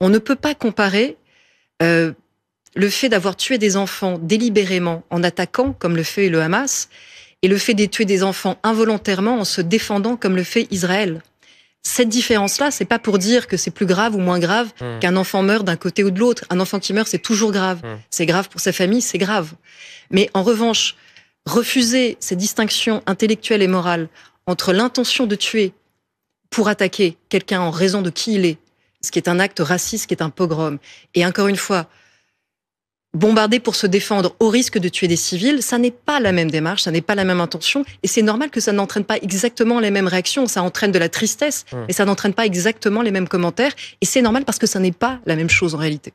On ne peut pas comparer euh, le fait d'avoir tué des enfants délibérément en attaquant, comme le fait le Hamas, et le fait de tuer des enfants involontairement en se défendant, comme le fait Israël. Cette différence-là, c'est pas pour dire que c'est plus grave ou moins grave hmm. qu'un enfant meurt d'un côté ou de l'autre. Un enfant qui meurt, c'est toujours grave. Hmm. C'est grave pour sa famille, c'est grave. Mais en revanche, refuser ces distinctions intellectuelles et morales entre l'intention de tuer pour attaquer quelqu'un en raison de qui il est ce qui est un acte raciste, qui est un pogrom. Et encore une fois, bombarder pour se défendre au risque de tuer des civils, ça n'est pas la même démarche, ça n'est pas la même intention, et c'est normal que ça n'entraîne pas exactement les mêmes réactions, ça entraîne de la tristesse, mais ça n'entraîne pas exactement les mêmes commentaires, et c'est normal parce que ça n'est pas la même chose en réalité.